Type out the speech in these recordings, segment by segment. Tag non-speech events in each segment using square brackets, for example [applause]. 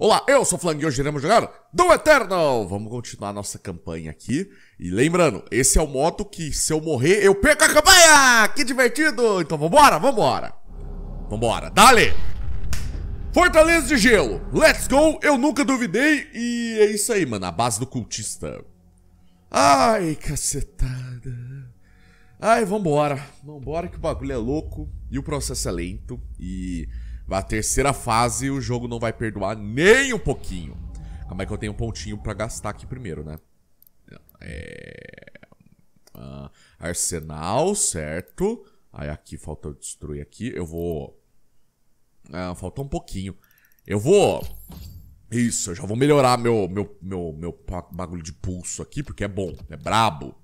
Olá, eu sou o Flang e hoje iremos jogar Do Eternal! Vamos continuar nossa campanha aqui. E lembrando, esse é o modo que se eu morrer, eu perco a campanha! Que divertido! Então vambora, vambora! Vambora, dale! Fortaleza de Gelo, let's go! Eu nunca duvidei e é isso aí, mano, a base do cultista. Ai, cacetada. Ai, vambora. Vambora que o bagulho é louco e o processo é lento e... A terceira fase, o jogo não vai perdoar nem um pouquinho. Calma aí que eu tenho um pontinho para gastar aqui primeiro, né? É... Ah, arsenal, certo. Aí aqui falta eu destruir aqui. Eu vou... Ah, faltou um pouquinho. Eu vou... Isso, eu já vou melhorar meu, meu, meu, meu bagulho de pulso aqui, porque é bom, é brabo.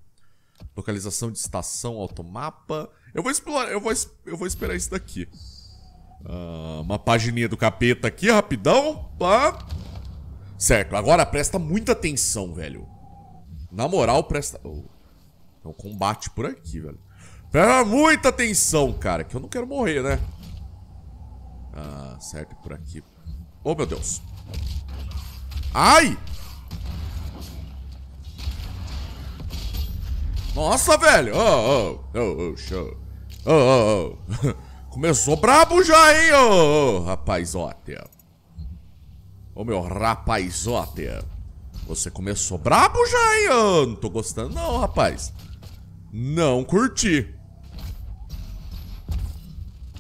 Localização de estação, automapa. Eu vou explorar, eu vou, eu vou esperar isso daqui uh, uma pagininha do capeta aqui, rapidão. Pá. Certo, agora presta muita atenção, velho. Na moral, presta... Oh. É um combate por aqui, velho. Presta muita atenção, cara, que eu não quero morrer, né? Ah, certo, por aqui. Oh, meu Deus. Ai! Nossa, velho! Oh, oh, oh, oh, show. Oh, oh, oh. Começou brabo já, hein, ô, ô rapazote. Ô, meu rapazote. Você começou brabo já, hein, ô. Não tô gostando não, rapaz. Não curti.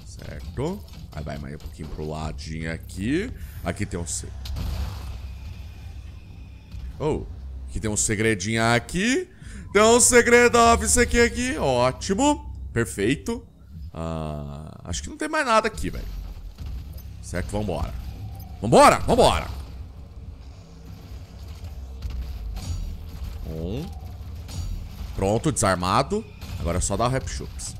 Certo. Aí vai mais um pouquinho pro ladinho aqui. Aqui tem um... Oh, aqui tem um segredinho aqui. Tem um segredo isso aqui, aqui. Ótimo. Perfeito. Ah, acho que não tem mais nada aqui, velho. Certo? Vambora. Vambora! Vambora! Um. Pronto, desarmado. Agora é só dar o rap chups.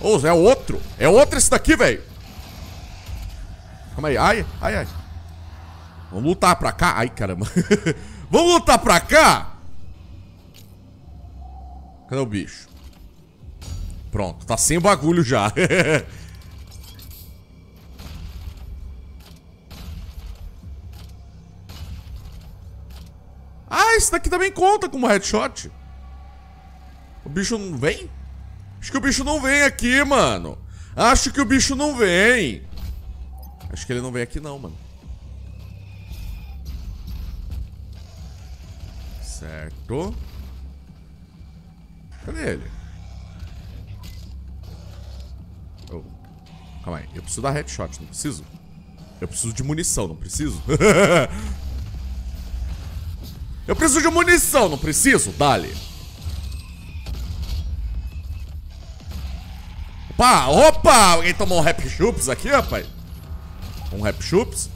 Ou oh, é outro! É outro esse daqui, velho! Calma aí. Ai, ai, ai. Vamos lutar pra cá? Ai, caramba. [laughs] Vamos lutar pra cá? Cadê o bicho? Pronto, tá sem bagulho já. [laughs] ah, esse daqui também conta como headshot. O bicho não vem? Acho que o bicho não vem aqui, mano. Acho que o bicho não vem. Acho que ele não vem aqui não, mano. Certo. Cadê ele? Oh. Calma aí. Eu preciso dar headshot, não preciso? Eu preciso de munição, não preciso? [laughs] Eu preciso de munição, não preciso? Dali. Opa, opa! Alguém tomou um rap chups aqui, rapaz? Um rap chups?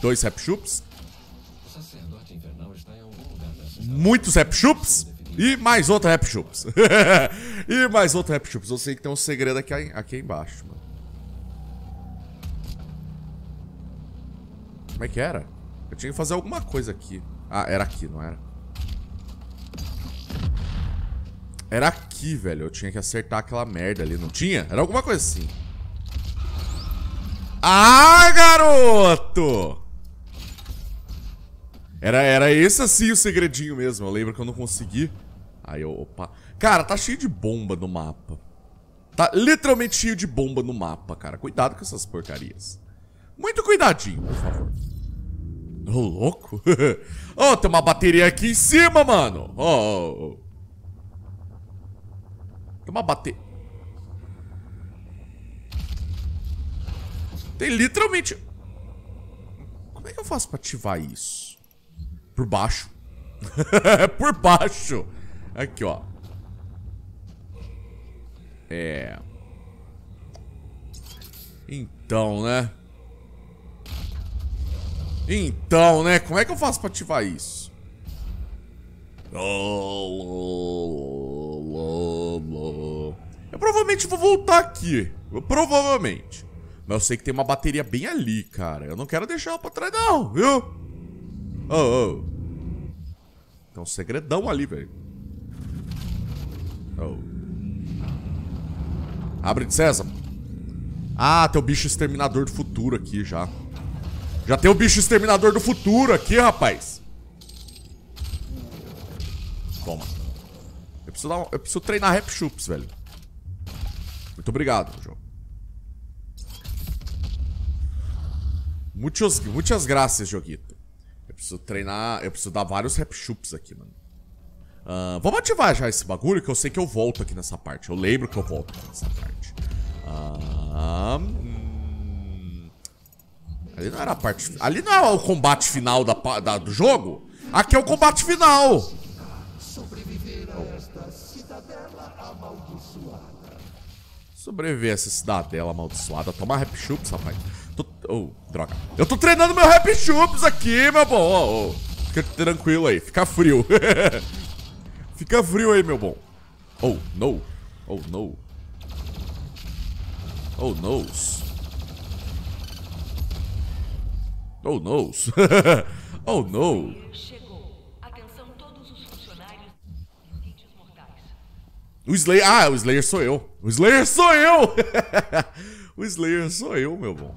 Dois rap chups? Muitos rap chups? E mais outra Rap Chups. [laughs] e mais outra Rap Chups. Eu sei que tem um segredo aqui, aqui embaixo, mano. Como é que era? Eu tinha que fazer alguma coisa aqui. Ah, era aqui, não era? Era aqui, velho. Eu tinha que acertar aquela merda ali, não tinha? Era alguma coisa assim. Ah, garoto! Era, era esse assim o segredinho mesmo. Eu lembro que eu não consegui. Aí eu, opa. Cara, tá cheio de bomba no mapa. Tá literalmente cheio de bomba no mapa, cara. Cuidado com essas porcarias. Muito cuidadinho, por favor. Ô, oh, louco. [laughs] Ó, oh, tem uma bateria aqui em cima, mano. Ó, oh, oh, Tem uma bateria... Tem literalmente... Como é que eu faço pra ativar isso? Por baixo. [laughs] por baixo. Aqui, ó. É. Então, né? Então, né? Como é que eu faço pra ativar isso? Eu provavelmente vou voltar aqui. provavelmente. Mas eu sei que tem uma bateria bem ali, cara. Eu não quero deixar ela pra trás, não, viu? Oh, oh. Tem um segredão ali, velho. Oh. Abre de César. Ah, tem o bicho exterminador do futuro aqui já. Já tem o bicho exterminador do futuro aqui, rapaz. Toma. Eu preciso, dar um, eu preciso treinar rap chups, velho. Muito obrigado, jogo. Muitas, muitas graças, joguito. Eu preciso treinar... Eu preciso dar vários rap chups aqui, mano. Uh, vamos ativar já esse bagulho, que eu sei que eu volto aqui nessa parte. Eu lembro que eu volto aqui nessa parte. Uh, hum... Ali não era a parte... Ali não é o combate final da, da, do jogo. Aqui é o combate final. Sobreviver a esta cidadela amaldiçoada. Sobreviver a essa cidadela amaldiçoada. Tomar rap chups, rapaz. Tô... Oh, droga. Eu tô treinando meu rap chups aqui, meu bom. Oh, oh. Fica tranquilo aí. Fica frio. [laughs] Fica frio aí, meu bom. Oh, no. Oh, no. Oh, nos. Oh, nos. [laughs] oh, no. O Slayer... Ah, o Slayer sou eu. O Slayer sou eu! [laughs] o Slayer sou eu, meu bom.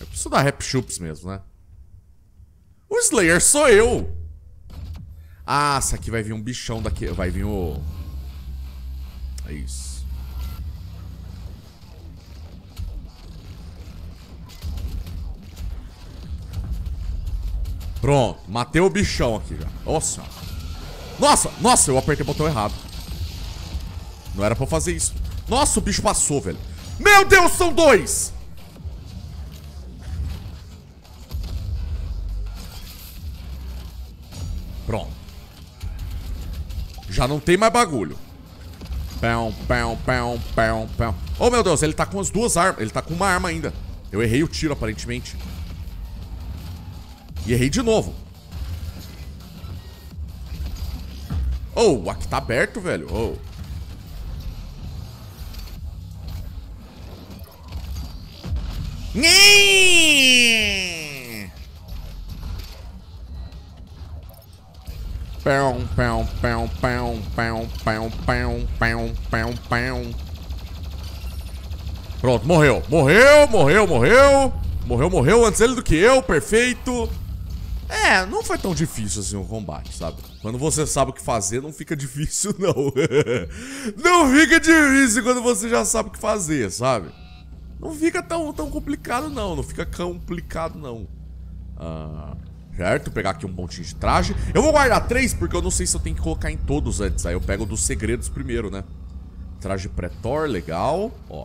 Eu preciso dar rap chups mesmo, né? O Slayer sou eu. Ah, isso aqui vai vir um bichão daqui. Vai vir o... É isso. Pronto, matei o bichão aqui já. Nossa. Nossa, nossa, eu apertei o botão errado. Não era pra eu fazer isso. Nossa, o bicho passou, velho. Meu Deus, são dois! Já não tem mais bagulho. Pão, pão, pão, pão, pão. Oh, meu Deus, ele tá com as duas armas. Ele tá com uma arma ainda. Eu errei o tiro, aparentemente. E errei de novo. Oh, aqui tá aberto, velho. Oh. Pão, pão, pão, pão, pão, pão, pão, pão, pão, pão. Pronto, morreu. Morreu, morreu, morreu. Morreu, morreu antes ele do que eu, perfeito. É, não foi tão difícil assim o combate, sabe? Quando você sabe o que fazer, não fica [laughs] difícil, não. [laughs] não fica difícil quando você já sabe o que fazer, sabe? Não fica tão, tão complicado, não. Não fica complicado, não. Ah certo? Pegar aqui um montinho de traje. Eu vou guardar três, porque eu não sei se eu tenho que colocar em todos antes. Aí eu pego dos segredos primeiro, né? Traje pretor, legal. Ó.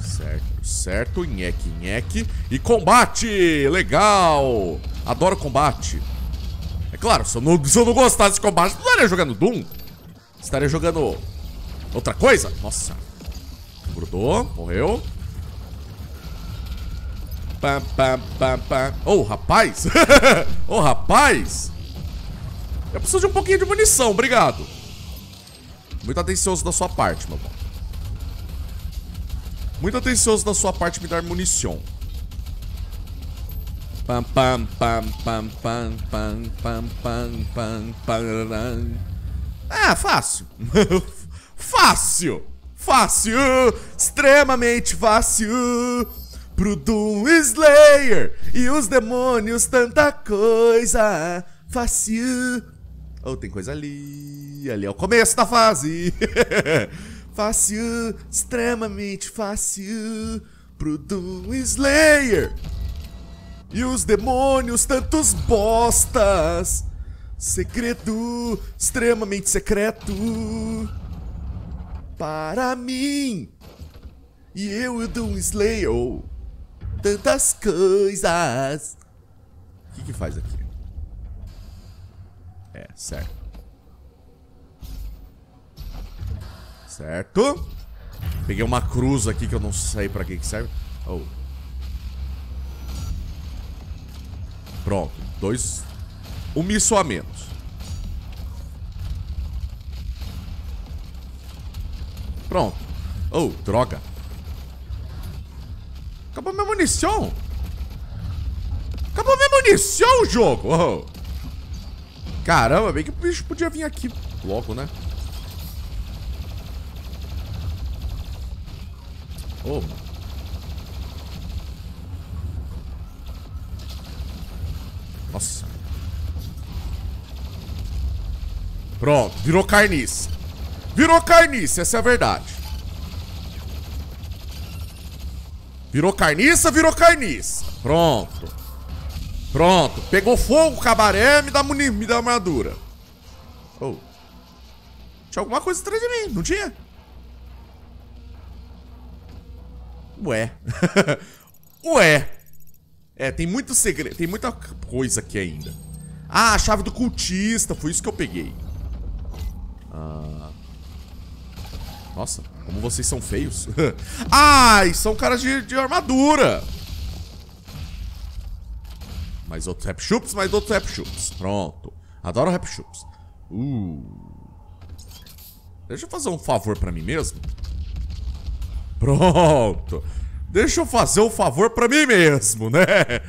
Certo, certo. Nheque, nheque. E combate! Legal! Adoro combate. É claro, se eu não, se eu não gostasse de combate, não estaria jogando Doom. Estaria jogando outra coisa. Nossa. Grudou, morreu pá, pá, pá, pá. oh, rapaz! oh, [laughs] rapaz! Eu preciso de um pouquinho de munição, obrigado. Muito atencioso da sua parte, meu bom. Muito atencioso da sua parte me dar munição. Pam, pam, pam, pam, pam, pam, pam, pam, pam, pam. Ah, fácil. [laughs] fácil. Fácil. Extremamente fácil pro Doom Slayer e os demônios, tanta coisa fácil. Oh, tem coisa ali. Ali é o começo da fase. [laughs] fácil, extremamente fácil pro Doom Slayer e os demônios, tantos bostas. Segredo extremamente secreto para mim. E eu e o Doom Slayer tantas coisas. O que, que faz aqui? É, certo. Certo. Peguei uma cruz aqui que eu não sei pra que que serve. Oh. Pronto. Dois... Um a menos. Pronto. Oh, droga. Acabou minha munição. Acabou minha munição, jogo. Oh. Caramba, bem que o bicho podia vir aqui logo, né? Oh, Nossa. Pronto, virou carniça. Virou carniça, essa é a verdade. Virou carniça, virou carniça. Pronto. Pronto. Pegou fogo, cabaré, me dá, muni me dá armadura. Oh. Tinha alguma coisa atrás de mim, não tinha? Ué. [laughs] Ué. É, tem muito segredo, tem muita coisa aqui ainda. Ah, a chave do cultista, foi isso que eu peguei. Ah. Nossa. Como vocês são feios. [laughs] Ai, são caras de, de armadura. Mais outro rap chups, mais outro rap chups. Pronto. Adoro rap chups. Uh. Deixa eu fazer um favor pra mim mesmo. Pronto. Deixa eu fazer um favor pra mim mesmo, né?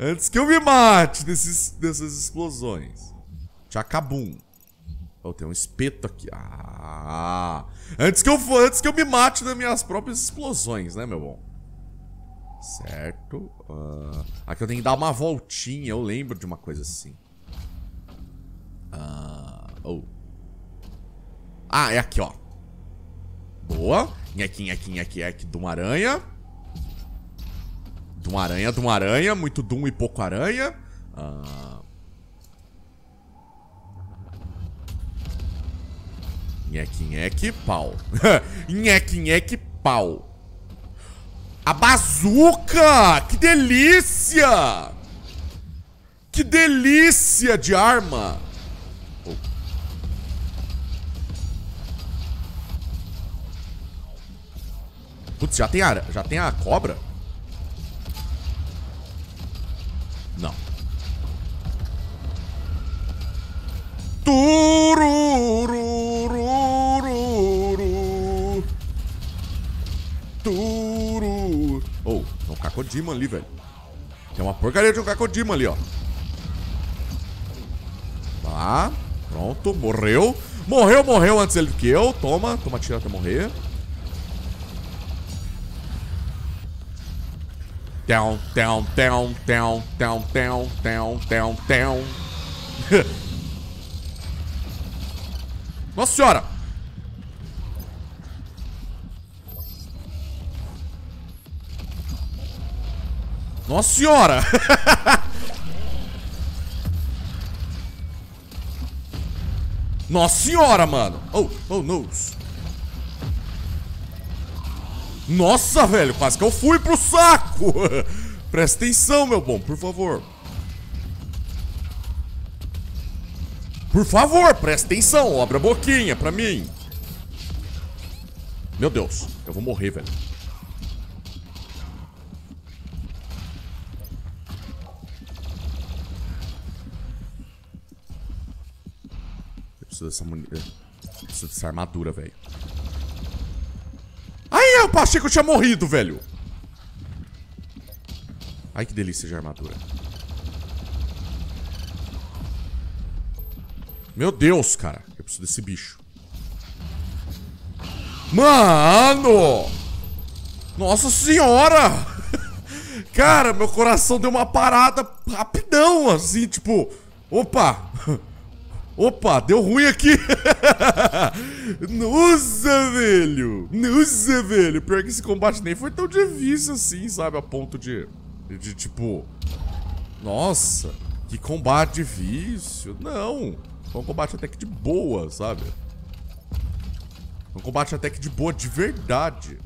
Antes que eu me mate desses, dessas explosões. Tchacabum. Oh, tem um espeto aqui. Ah! Antes que eu antes que eu me mate nas minhas próprias explosões, né, meu bom? Certo. Uh, aqui eu tenho que dar uma voltinha, eu lembro de uma coisa assim. Uh, oh. Ah, é aqui, ó. Boa. Nhequim, nhequim, nhequim, nhequim, Dum Aranha. Dum Aranha, Dum Aranha. Muito Dum e pouco Aranha. Ah... Uh, Nheque, nheque, pau. [laughs] nheque, nheque, pau. A bazuca! Que delícia! Que delícia de arma! Oh. Putz, já tem a, já tem a cobra? Não. Tururu! Kojima ali, velho. Tem uma porcaria de jogar Kojima ali, ó. Tá. Pronto, morreu. Morreu, morreu antes dele do que eu. Toma, toma tira até morrer. Tão, tão, tão, tão, tão, tão, tão, tão, tão. [laughs] Nossa senhora! Nossa senhora! [laughs] Nossa senhora, mano! Oh, oh, nos! Nossa, velho, quase que eu fui pro saco! [laughs] Presta atenção, meu bom, por favor. Por favor, presta atenção, abre a boquinha pra mim. Meu Deus, eu vou morrer, velho. preciso dessa Preciso dessa armadura, velho. Ai, eu achei que eu tinha morrido, velho. Ai, que delícia de armadura. Meu Deus, cara. Eu preciso desse bicho. Mano! Nossa senhora! [laughs] Cara, meu coração deu uma parada rapidão, assim, tipo... Opa! [laughs] Opa, deu ruim aqui. [laughs] Nossa, velho. Nossa, velho. Pior que esse combate nem foi tão difícil assim, sabe? A ponto de... De, tipo... Nossa, que combate difícil. Não. Foi um combate até que de boa, sabe? Um combate até que de boa de verdade.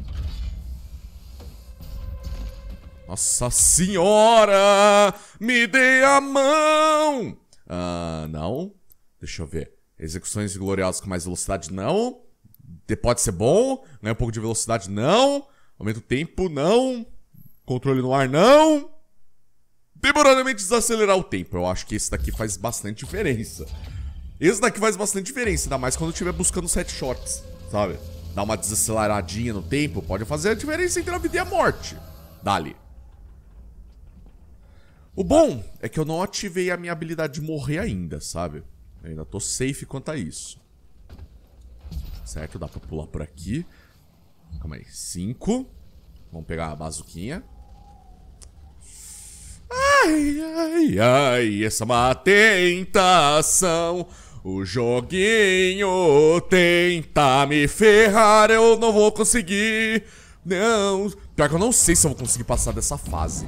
Nossa senhora, me dê a mão. Ah, não. Deixa eu ver. Execuções gloriosas com mais velocidade, não. De pode ser bom. Ganha né? um pouco de velocidade, não. Aumenta o tempo, não. Controle no ar, não. Temporariamente desacelerar o tempo. Eu acho que esse daqui faz bastante diferença. Esse daqui faz bastante diferença, ainda mais quando eu estiver buscando set shots, sabe? Dar uma desaceleradinha no tempo pode fazer a diferença entre a vida e a morte. Dali. O bom é que eu não ativei a minha habilidade de morrer ainda, sabe? Eu ainda tô safe quanto a isso. Certo, dá pra pular por aqui. Calma aí, cinco. Vamos pegar a bazuquinha. Ai, ai, ai, essa é uma tentação. O joguinho tenta me ferrar, eu não vou conseguir. Não. Pior que eu não sei se eu vou conseguir passar dessa fase.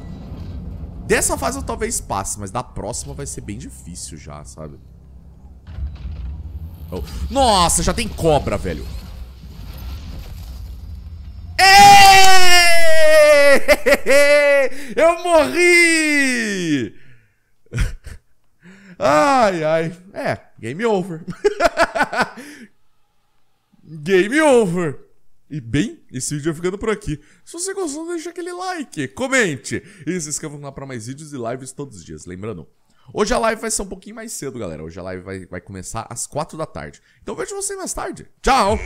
Dessa fase eu talvez passe, mas da próxima vai ser bem difícil já, sabe? Oh. Nossa, já tem cobra, velho. É! [laughs] Eu morri! [laughs] Ai, ai. É, game over. [laughs] game over. E bem, esse vídeo é ficando por aqui. Se você gostou, deixa aquele like, comente e se inscreva no para mais vídeos e lives todos os dias. Lembrando, Hoje a live vai ser um pouquinho mais cedo, galera. Hoje a live vai, vai começar às 4 da tarde. Então vejo você mais tarde. Tchau!